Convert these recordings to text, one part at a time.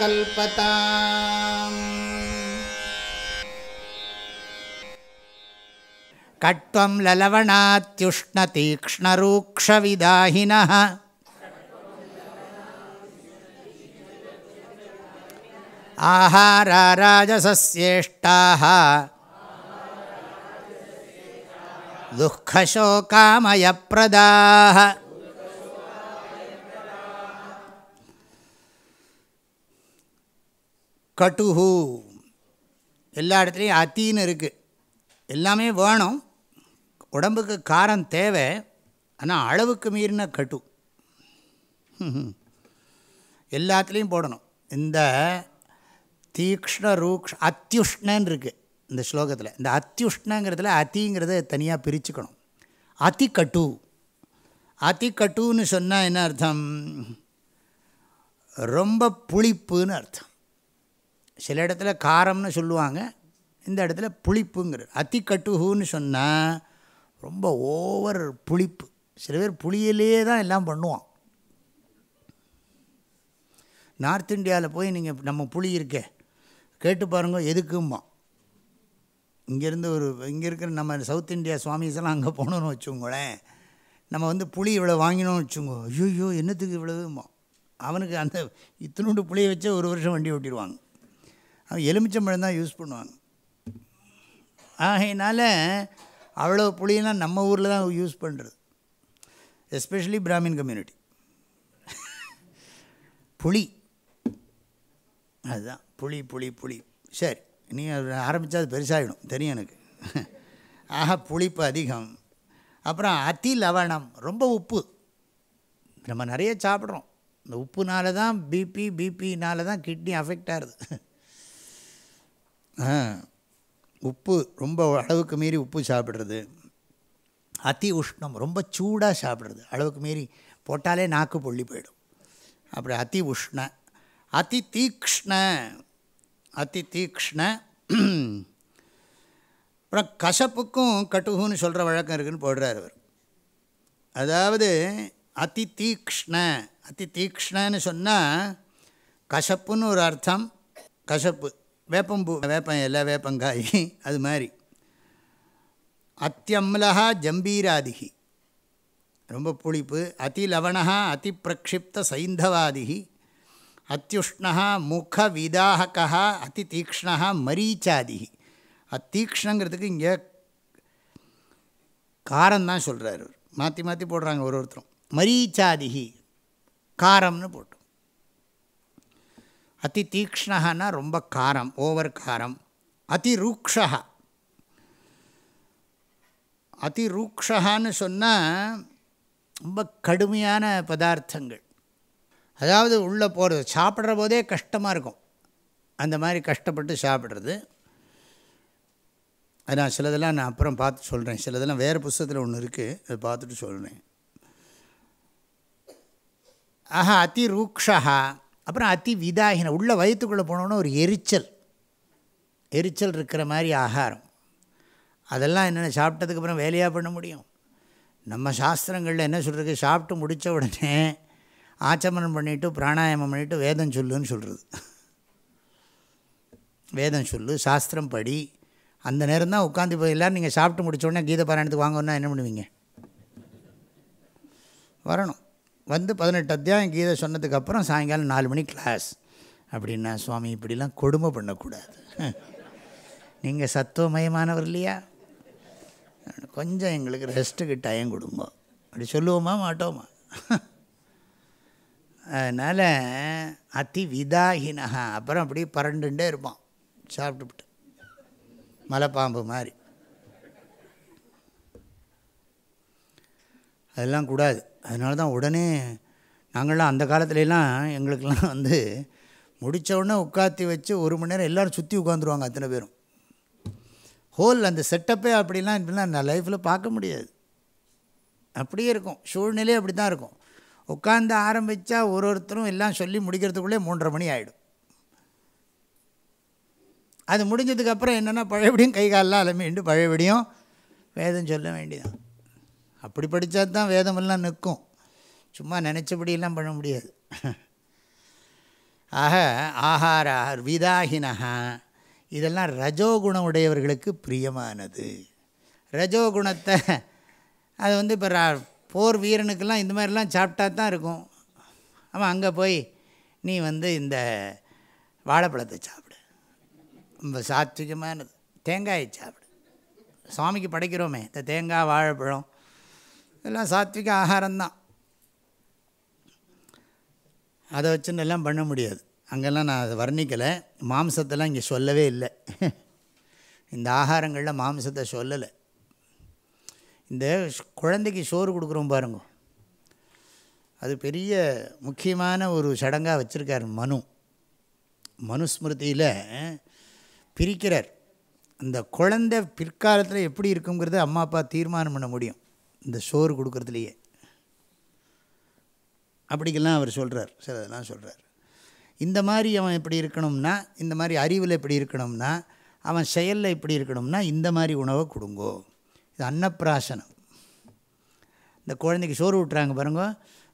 कल्पता कट्वं ललवणात्युष्णतीक्ष्णरुक्षविदाहिनः आहाराजसस्येष्टाः दुःखशोकामयप्रदाः கட்டுஹு எல்லா இடத்துலையும் அத்தின்னு இருக்குது எல்லாமே வேணும் உடம்புக்கு காரம் தேவை ஆனால் அளவுக்கு மீறின கட்டு எல்லாத்துலேயும் போடணும் இந்த தீக்ஷ்ண ரூக்ஷ் அத்தியுஷ்ணன்னு இருக்குது இந்த ஸ்லோகத்தில் இந்த அத்தியுஷ்ணங்கிறதுல அத்திங்கிறத தனியாக பிரிச்சுக்கணும் அதிகட்டு அதிகட்டுன்னு சொன்னால் என்ன அர்த்தம் ரொம்ப புளிப்புன்னு அர்த்தம் சில இடத்துல காரம்னு சொல்லுவாங்க இந்த இடத்துல புளிப்புங்கிற அத்தி கட்டுகுன்னு சொன்னால் ரொம்ப ஓவர் புளிப்பு சில பேர் புளியிலேயே தான் எல்லாம் பண்ணுவான் நார்த் இந்தியாவில் போய் நீங்கள் நம்ம புளி இருக்கே கேட்டு பாருங்க எதுக்கும்மா இங்கேருந்து ஒரு இங்கே இருக்கிற நம்ம சவுத் இந்தியா சுவாமிஸ் எல்லாம் அங்கே போகணுன்னு வச்சுக்கோங்களேன் நம்ம வந்து புளி இவ்வளோ வாங்கினோம்னு வச்சுக்கோ ஐயோ என்னத்துக்கு இவ்வளவுமா அவனுக்கு அந்த இத்தினோண்டு புளியை வச்சே ஒரு வருஷம் வண்டி ஓட்டிடுவாங்க அவன் எலுமிச்சம்பழம் தான் யூஸ் பண்ணுவாங்க ஆகையினால அவ்வளோ புளியெல்லாம் நம்ம ஊரில் தான் யூஸ் பண்ணுறது எஸ்பெஷலி பிராமின் கம்யூனிட்டி புளி அதுதான் புளி புளி புளி சரி நீ ஆரம்பித்தா அது பெருசாகிடும் தெரியும் எனக்கு ஆக புளிப்பு அதிகம் அப்புறம் அத்தி லவணம் ரொம்ப உப்பு நம்ம நிறைய சாப்பிட்றோம் இந்த உப்புனால தான் பிபி பிபினால தான் கிட்னி அஃபெக்ட் ஆகுது உப்பு ரொம்ப அளவுக்கு மீறி உப்பு சாப்பிட்றது அதி உஷ்ணம் ரொம்ப சூடாக சாப்பிட்றது அளவுக்கு மீறி போட்டாலே நாக்கு பொள்ளி போயிடும் அப்படி அதி உஷ்ண அதி தீக்ஷ்ண அதி தீக்ஷ்ண அப்புறம் கசப்புக்கும் கட்டுகுன்னு சொல்கிற வழக்கம் இருக்குதுன்னு போடுறார் அவர் அதாவது அதி தீக்ஷ்ண அதி தீக்ஷ்ணன்னு சொன்னால் கசப்புன்னு ஒரு அர்த்தம் கசப்பு வேப்பம்பூ வேப்பம் இலை வேப்பங்காய் அது மாதிரி அத்தியம்லா ஜம்பீராதிகி ரொம்ப புளிப்பு அதி லவணா அதி பிரக்ஷிப்த சைந்தவாதிகி அத்தியுஷ்ணா முக விதாகா அதி தீக்ஷ்ணா மரீச்சாதிகி அத்தீக்ஷ்ணங்கிறதுக்கு இங்கே காரம்தான் சொல்கிறார் மாற்றி மாற்றி போடுறாங்க ஒரு ஒருத்தரும் மரீச்சாதிகி காரம்னு போட்டு அதி தீக்ஷ்ணகன்னா ரொம்ப காரம் ஓவர் காரம் அதி ரூக்ஷகா அதி ரூக்ஷகான்னு சொன்னால் ரொம்ப கடுமையான பதார்த்தங்கள் அதாவது உள்ளே போகிறது சாப்பிட்ற போதே கஷ்டமாக இருக்கும் அந்த மாதிரி கஷ்டப்பட்டு சாப்பிட்றது அது நான் சிலதெல்லாம் நான் அப்புறம் பார்த்து சொல்கிறேன் சிலதெல்லாம் வேறு புஸ்தகத்தில் ஒன்று இருக்குது அதை பார்த்துட்டு சொல்கிறேன் ஆஹா அதி ரூக்ஷகா அப்புறம் அத்தி விதாகின உள்ளே வயிற்றுக்குள்ளே போனோன்னா ஒரு எரிச்சல் எரிச்சல் இருக்கிற மாதிரி ஆகாரம் அதெல்லாம் என்னென்ன சாப்பிட்டதுக்கப்புறம் வேலையாக பண்ண முடியும் நம்ம சாஸ்திரங்களில் என்ன சொல்கிறது சாப்பிட்டு முடித்த உடனே ஆச்சமனம் பண்ணிவிட்டு பிராணாயாமம் பண்ணிவிட்டு வேதம் சொல்லுன்னு சொல்கிறது வேதம் சொல்லு சாஸ்திரம் படி அந்த நேரம் தான் உட்காந்து போய் எல்லோரும் நீங்கள் சாப்பிட்டு உடனே கீத பாராயணத்துக்கு வாங்கணுன்னா என்ன பண்ணுவீங்க வரணும் வந்து பதினெட்டு அத்தியாயம் கீதை சொன்னதுக்கப்புறம் சாயங்காலம் நாலு மணி கிளாஸ் அப்படின்னா சுவாமி இப்படிலாம் கொடுமை பண்ணக்கூடாது நீங்கள் சத்துவமயமானவர் இல்லையா கொஞ்சம் எங்களுக்கு ரெஸ்ட்டுக்கு டைம் கொடுங்க அப்படி சொல்லுவோமா மாட்டோமா அதனால் அதி விதாகினா அப்புறம் அப்படியே பரண்டுண்டே இருப்பான் சாப்பிட்டுவிட்டு மலைப்பாம்பு மாதிரி அதெல்லாம் கூடாது அதனால தான் உடனே நாங்கள்லாம் அந்த காலத்துலலாம் எங்களுக்கெல்லாம் வந்து உடனே உட்காத்தி வச்சு ஒரு மணி நேரம் எல்லோரும் சுற்றி உட்காந்துருவாங்க அத்தனை பேரும் ஹோல் அந்த செட்டப்பே அப்படிலாம் இப்படிலாம் நான் லைஃப்பில் பார்க்க முடியாது அப்படியே இருக்கும் சூழ்நிலையே அப்படி தான் இருக்கும் உட்காந்து ஆரம்பித்தா ஒரு ஒருத்தரும் எல்லாம் சொல்லி முடிக்கிறதுக்குள்ளே மூன்றரை மணி ஆகிடும் அது முடிஞ்சதுக்கப்புறம் என்னென்னா பழையபடியும் கை காலெலாம் அலம்பிண்டு பழையபடியும் வேதம் சொல்ல வேண்டியதான் அப்படி படித்தா தான் வேதமெல்லாம் நிற்கும் சும்மா நினச்சபடியெல்லாம் பண்ண முடியாது ஆக ஆஹாரா விதாகினஹா இதெல்லாம் ரஜோகுணம் உடையவர்களுக்கு பிரியமானது ரஜோகுணத்தை அது வந்து இப்போ போர் வீரனுக்கெல்லாம் இந்த மாதிரிலாம் சாப்பிட்டா தான் இருக்கும் ஆமாம் அங்கே போய் நீ வந்து இந்த வாழைப்பழத்தை சாப்பிடு ரொம்ப சாத்விகமானது தேங்காயை சாப்பிடு சுவாமிக்கு படைக்கிறோமே இந்த தேங்காய் வாழைப்பழம் இதெல்லாம் சாத்விக ஆகாரம்தான் அதை வச்சுன்னு எல்லாம் பண்ண முடியாது அங்கெல்லாம் நான் அதை வர்ணிக்கலை மாம்சத்தெல்லாம் இங்கே சொல்லவே இல்லை இந்த ஆகாரங்களில் மாம்சத்தை சொல்லலை இந்த குழந்தைக்கு சோறு கொடுக்குறோம் பாருங்க அது பெரிய முக்கியமான ஒரு சடங்காக வச்சுருக்கார் மனு மனுஸ்மிருதியில் பிரிக்கிறார் அந்த குழந்தை பிற்காலத்தில் எப்படி இருக்குங்கிறத அம்மா அப்பா தீர்மானம் பண்ண முடியும் இந்த சோறு கொடுக்குறதுலையே அப்படிக்கெல்லாம் அவர் சொல்கிறார் சில அதெல்லாம் சொல்கிறார் இந்த மாதிரி அவன் எப்படி இருக்கணும்னா இந்த மாதிரி அறிவில் எப்படி இருக்கணும்னா அவன் செயலில் எப்படி இருக்கணும்னா இந்த மாதிரி உணவை கொடுங்கோ இது அன்னப்பிராசனம் இந்த குழந்தைக்கு சோறு ஊட்டுறாங்க பாருங்க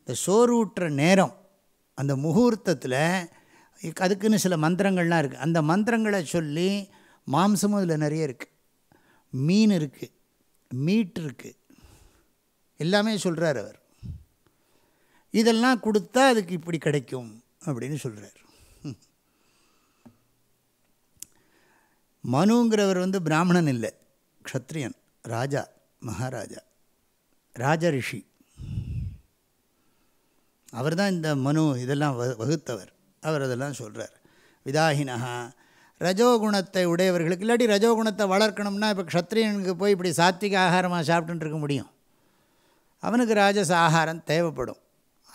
இந்த சோறு ஊட்டுற நேரம் அந்த முகூர்த்தத்தில் அதுக்குன்னு சில மந்திரங்கள்லாம் இருக்குது அந்த மந்திரங்களை சொல்லி மாம்சமும் இதில் நிறைய இருக்குது மீன் இருக்குது மீட் இருக்குது எல்லாமே சொல்கிறார் அவர் இதெல்லாம் கொடுத்தா அதுக்கு இப்படி கிடைக்கும் அப்படின்னு சொல்கிறார் மனுங்கிறவர் வந்து பிராமணன் இல்லை க்ஷத்ரியன் ராஜா மகாராஜா ராஜ ரிஷி அவர் தான் இந்த மனு இதெல்லாம் வகுத்தவர் அவர் அதெல்லாம் சொல்கிறார் விதாகினஹா ரஜோகுணத்தை உடையவர்களுக்கு இல்லாட்டி ரஜோகுணத்தை வளர்க்கணும்னா இப்போ க்ஷத்ரியனுக்கு போய் இப்படி சாத்திக ஆகாரமாக சாப்பிட்டுருக்க முடியும் அவனுக்கு ராஜச ஆகாரம் தேவைப்படும்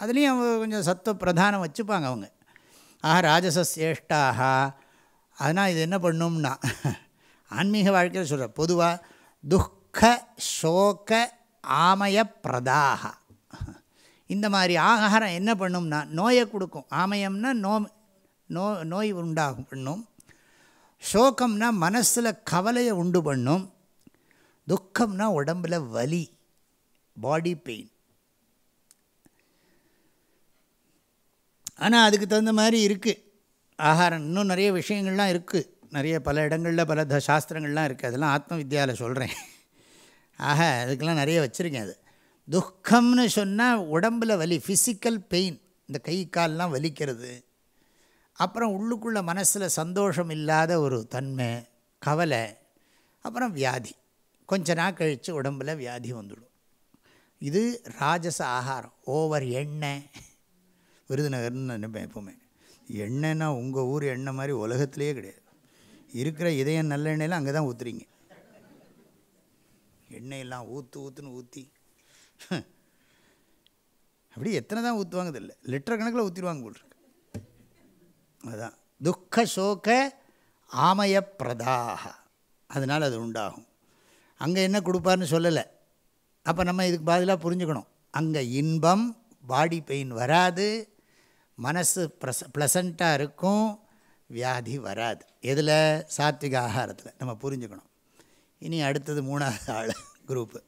அதுலேயும் அவங்க கொஞ்சம் சத்துவ பிரதானம் வச்சுப்பாங்க அவங்க ஆஹா ராஜச அதனால் இது என்ன பண்ணும்னா ஆன்மீக வாழ்க்கையில் சொல்கிற பொதுவாக துக்க சோக ஆமய பிரதாக இந்த மாதிரி ஆகாரம் என்ன பண்ணும்னா நோயை கொடுக்கும் ஆமயம்னா நோ நோ நோய் உண்டாகும் பண்ணும் சோகம்னா மனசில் கவலையை உண்டு பண்ணும் துக்கம்னா உடம்பில் வலி பாடி பெயின் ஆனால் அதுக்கு தகுந்த மாதிரி இருக்குது ஆகாரம் இன்னும் நிறைய விஷயங்கள்லாம் இருக்குது நிறைய பல இடங்களில் பல த சாஸ்திரங்கள்லாம் இருக்குது அதெல்லாம் ஆத்ம வித்யாவில் சொல்கிறேன் ஆக அதுக்கெல்லாம் நிறைய வச்சுருக்கேன் அது துக்கம்னு சொன்னால் உடம்பில் வலி ஃபிசிக்கல் பெயின் இந்த கை கால்லாம் வலிக்கிறது அப்புறம் உள்ளுக்குள்ள மனசில் சந்தோஷம் இல்லாத ஒரு தன்மை கவலை அப்புறம் வியாதி கொஞ்ச நாள் கழித்து உடம்பில் வியாதி வந்துடும் இது ராஜச ஆகாரம் ஓவர் எண்ணெய் விருதுநகர்னு நினைப்பேன் எப்போவுமே எண்ணெய்னா உங்கள் ஊர் எண்ணெய் மாதிரி உலகத்துலேயே கிடையாது இருக்கிற இதயம் நல்ல அங்கே தான் ஊற்றுறீங்க எண்ணெயெல்லாம் ஊற்று ஊற்றுன்னு ஊற்றி அப்படி எத்தனை தான் ஊற்றுவாங்கதில்லை லிட்டர் கணக்கில் ஊற்றிடுவாங்க போல் இருக்கு அதுதான் துக்க சோக ஆமய பிரதாக அதனால் அது உண்டாகும் அங்கே என்ன கொடுப்பார்னு சொல்லலை அப்போ நம்ம இதுக்கு பதிலாக புரிஞ்சுக்கணும் அங்கே இன்பம் பாடி பெயின் வராது மனசு ப்ளஸ் ப்ளசண்ட்டாக இருக்கும் வியாதி வராது எதில் சாத்விக ஆகாரத்தில் நம்ம புரிஞ்சுக்கணும் இனி அடுத்தது மூணாவது ஆள் குரூப்பு